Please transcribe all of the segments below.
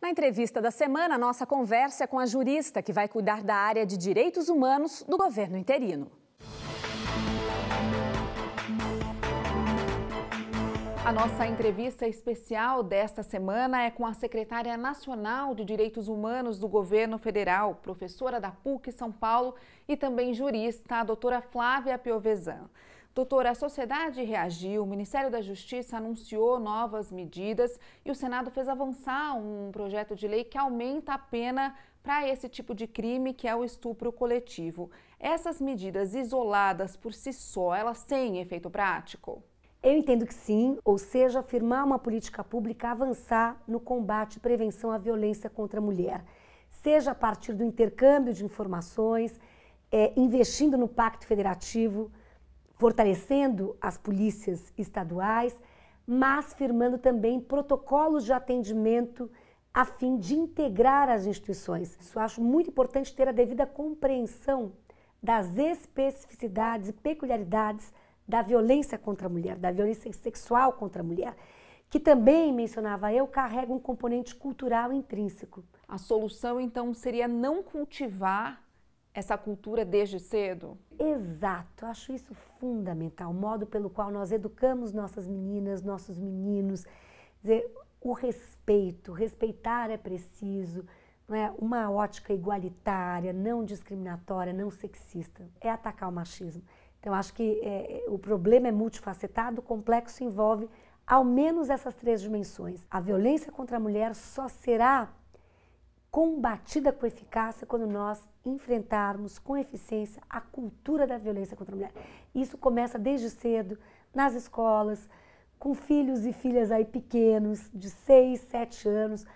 Na entrevista da semana, nossa conversa é com a jurista que vai cuidar da área de direitos humanos do governo interino. A nossa entrevista especial desta semana é com a secretária nacional de Direitos Humanos do governo federal, professora da PUC São Paulo e também jurista, a doutora Flávia Piovesan. Doutora, a sociedade reagiu, o Ministério da Justiça anunciou novas medidas e o Senado fez avançar um projeto de lei que aumenta a pena para esse tipo de crime, que é o estupro coletivo. Essas medidas isoladas por si só, elas têm efeito prático? Eu entendo que sim, ou seja, afirmar uma política pública avançar no combate e prevenção à violência contra a mulher, seja a partir do intercâmbio de informações, é, investindo no Pacto Federativo, fortalecendo as polícias estaduais, mas firmando também protocolos de atendimento a fim de integrar as instituições. Isso eu acho muito importante ter a devida compreensão das especificidades e peculiaridades da violência contra a mulher, da violência sexual contra a mulher, que também mencionava eu carrega um componente cultural intrínseco. A solução então seria não cultivar essa cultura desde cedo? Exato, acho isso fundamental, o modo pelo qual nós educamos nossas meninas, nossos meninos, dizer, o respeito, respeitar é preciso, não é uma ótica igualitária, não discriminatória, não sexista, é atacar o machismo. Então acho que é, o problema é multifacetado, o complexo envolve ao menos essas três dimensões. A violência contra a mulher só será combatida com eficácia quando nós enfrentarmos com eficiência a cultura da violência contra a mulher. Isso começa desde cedo, nas escolas, com filhos e filhas aí pequenos, de 6, 7 anos.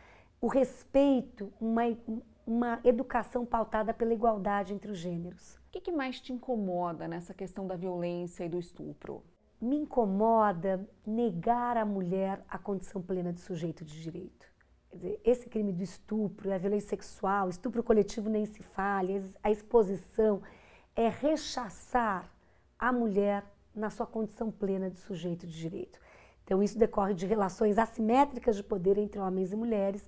O respeito, uma, uma educação pautada pela igualdade entre os gêneros. O que, que mais te incomoda nessa questão da violência e do estupro? Me incomoda negar à mulher a condição plena de sujeito de direito esse crime do estupro, a violência sexual, estupro coletivo nem se fala a exposição, é rechaçar a mulher na sua condição plena de sujeito de direito. Então, isso decorre de relações assimétricas de poder entre homens e mulheres,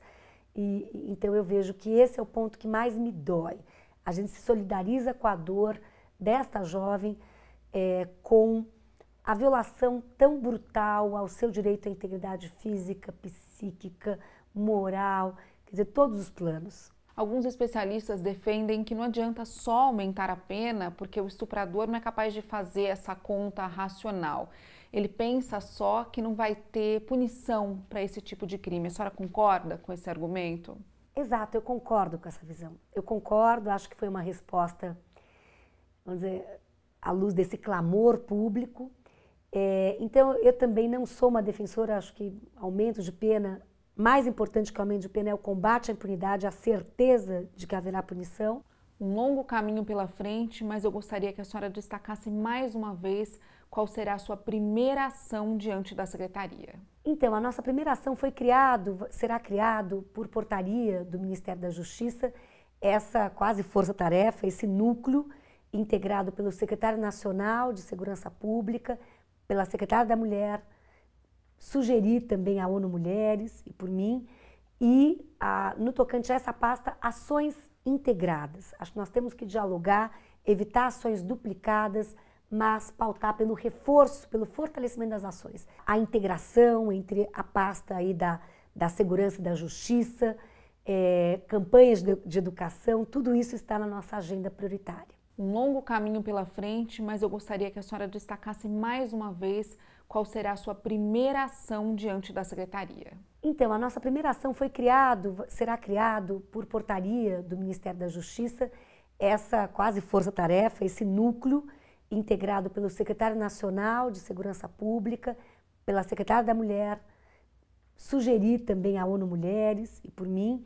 e então eu vejo que esse é o ponto que mais me dói. A gente se solidariza com a dor desta jovem, é, com a violação tão brutal ao seu direito à integridade física, psíquica, moral, quer dizer, todos os planos. Alguns especialistas defendem que não adianta só aumentar a pena, porque o estuprador não é capaz de fazer essa conta racional. Ele pensa só que não vai ter punição para esse tipo de crime. A senhora concorda com esse argumento? Exato, eu concordo com essa visão. Eu concordo, acho que foi uma resposta, vamos dizer, à luz desse clamor público. É, então, eu também não sou uma defensora, acho que aumento de pena mais importante que o aumento de pena é o combate à impunidade, a certeza de que haverá punição. Um longo caminho pela frente, mas eu gostaria que a senhora destacasse mais uma vez qual será a sua primeira ação diante da secretaria. Então, a nossa primeira ação foi criado, será criado por portaria do Ministério da Justiça, essa quase força-tarefa, esse núcleo integrado pelo Secretário Nacional de Segurança Pública, pela Secretária da Mulher, sugerir também à ONU Mulheres e por mim, e a, no tocante a essa pasta, ações integradas. Acho que nós temos que dialogar, evitar ações duplicadas, mas pautar pelo reforço, pelo fortalecimento das ações. A integração entre a pasta aí da, da segurança e da justiça, é, campanhas de, de educação, tudo isso está na nossa agenda prioritária um longo caminho pela frente, mas eu gostaria que a senhora destacasse mais uma vez qual será a sua primeira ação diante da secretaria. Então, a nossa primeira ação foi criado, será criado por portaria do Ministério da Justiça, essa quase força-tarefa, esse núcleo integrado pelo secretário nacional de Segurança Pública, pela secretária da Mulher, sugerir também à ONU Mulheres e por mim,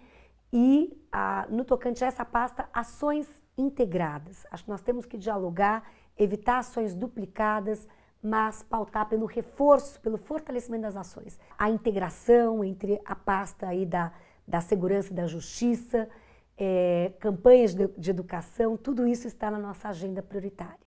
e a, no tocante a essa pasta, ações integradas. Acho que nós temos que dialogar, evitar ações duplicadas, mas pautar pelo reforço, pelo fortalecimento das ações. A integração entre a pasta aí da, da segurança e da justiça, é, campanhas de, de educação, tudo isso está na nossa agenda prioritária.